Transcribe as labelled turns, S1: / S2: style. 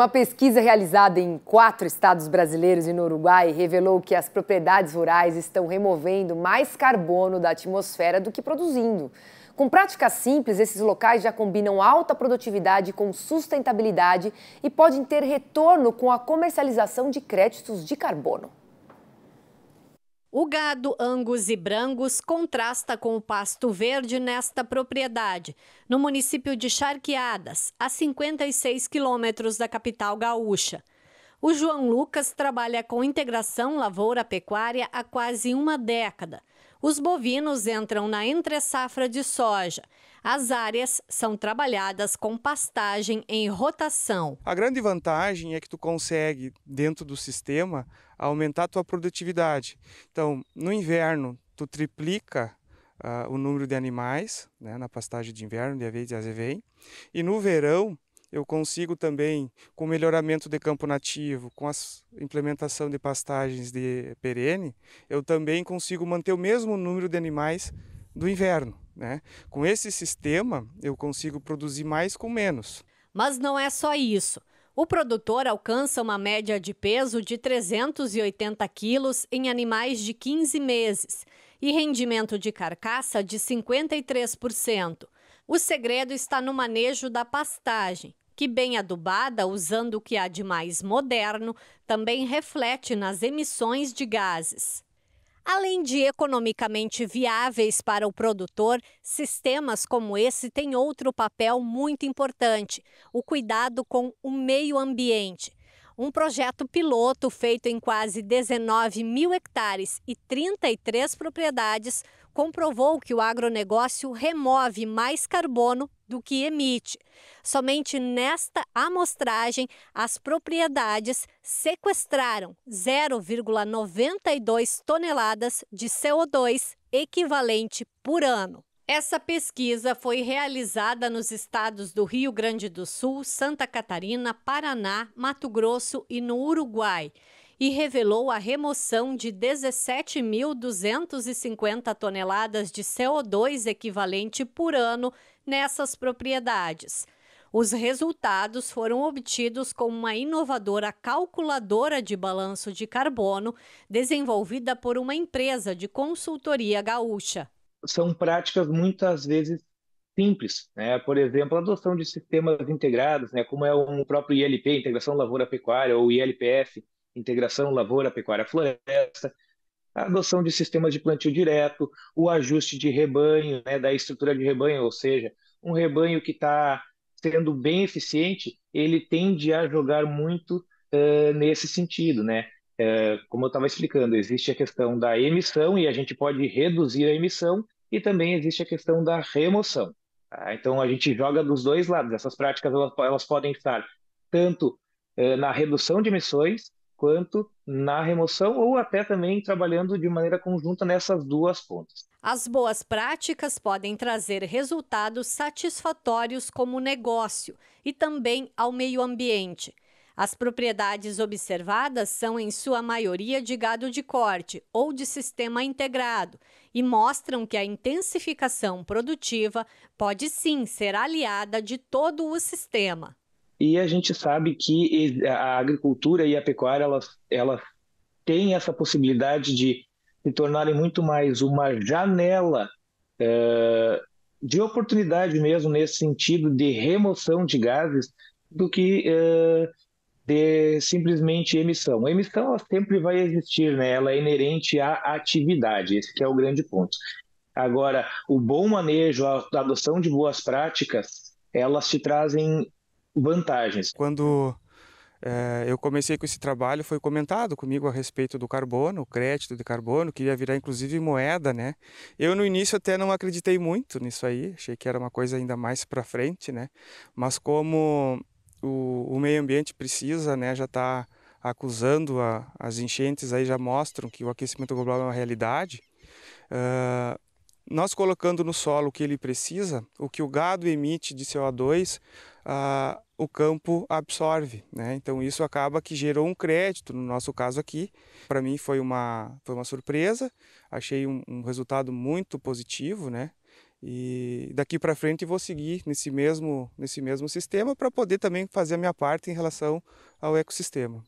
S1: Uma pesquisa realizada em quatro estados brasileiros e no Uruguai revelou que as propriedades rurais estão removendo mais carbono da atmosfera do que produzindo. Com práticas simples, esses locais já combinam alta produtividade com sustentabilidade e podem ter retorno com a comercialização de créditos de carbono. O gado Angus e Brangos contrasta com o pasto verde nesta propriedade, no município de Charqueadas, a 56 quilômetros da capital gaúcha. O João Lucas trabalha com integração lavoura-pecuária há quase uma década os bovinos entram na entre de soja. As áreas são trabalhadas com pastagem em rotação. A grande
S2: vantagem é que tu consegue, dentro do sistema, aumentar a tua produtividade. Então, no inverno, tu triplica uh, o número de animais né, na pastagem de inverno, de aveia e de azevém. E no verão, eu consigo também, com o melhoramento de campo nativo, com a implementação de pastagens de perene, eu também consigo manter o mesmo número de animais do inverno. Né? Com esse
S1: sistema, eu consigo produzir mais com menos. Mas não é só isso. O produtor alcança uma média de peso de 380 quilos em animais de 15 meses e rendimento de carcaça de 53%. O segredo está no manejo da pastagem que, bem adubada, usando o que há de mais moderno, também reflete nas emissões de gases. Além de economicamente viáveis para o produtor, sistemas como esse têm outro papel muito importante: o cuidado com o meio ambiente um projeto piloto feito em quase 19 mil hectares e 33 propriedades comprovou que o agronegócio remove mais carbono do que emite. Somente nesta amostragem, as propriedades sequestraram 0,92 toneladas de CO2 equivalente por ano. Essa pesquisa foi realizada nos estados do Rio Grande do Sul, Santa Catarina, Paraná, Mato Grosso e no Uruguai e revelou a remoção de 17.250 toneladas de CO2 equivalente por ano nessas propriedades. Os resultados foram obtidos com uma inovadora calculadora de balanço de carbono desenvolvida por uma empresa de consultoria gaúcha
S3: são práticas muitas vezes simples, né? Por exemplo, a adoção de sistemas integrados, né? Como é o próprio ILP, Integração Lavoura Pecuária, ou ILPF, Integração Lavoura Pecuária Floresta, a adoção de sistemas de plantio direto, o ajuste de rebanho, né? Da estrutura de rebanho, ou seja, um rebanho que está sendo bem eficiente, ele tende a jogar muito uh, nesse sentido, né? É, como eu estava explicando, existe a questão da emissão e a gente pode reduzir a emissão e também existe a questão da remoção. Tá? Então a gente joga dos dois lados. Essas práticas elas, elas podem estar tanto é, na redução de emissões quanto na remoção ou até também trabalhando de maneira conjunta nessas duas pontas.
S1: As boas práticas podem trazer resultados satisfatórios como negócio e também ao meio ambiente. As propriedades observadas são, em sua maioria, de gado de corte ou de sistema integrado e mostram que a intensificação produtiva pode sim ser aliada de todo o sistema.
S3: E a gente sabe que a agricultura e a pecuária elas, elas têm essa possibilidade de se tornarem muito mais uma janela é, de oportunidade mesmo nesse sentido de remoção de gases do que é, simplesmente emissão. A emissão ela sempre vai existir, né? ela é inerente à atividade, esse é o grande ponto. Agora, o bom manejo, a adoção
S2: de boas práticas, elas te trazem vantagens. Quando é, eu comecei com esse trabalho, foi comentado comigo a respeito do carbono, o crédito de carbono, que ia virar inclusive moeda, né? Eu no início até não acreditei muito nisso aí, achei que era uma coisa ainda mais para frente, né? Mas como o, o meio ambiente precisa, né, já está acusando a, as enchentes, aí já mostram que o aquecimento global é uma realidade. Uh, nós colocando no solo o que ele precisa, o que o gado emite de CO2, uh, ah, o campo absorve. Né? Então isso acaba que gerou um crédito, no nosso caso aqui. Para mim foi uma, foi uma surpresa, achei um, um resultado muito positivo, né? E daqui para frente vou seguir nesse mesmo, nesse mesmo sistema para poder também fazer a minha parte em relação ao ecossistema.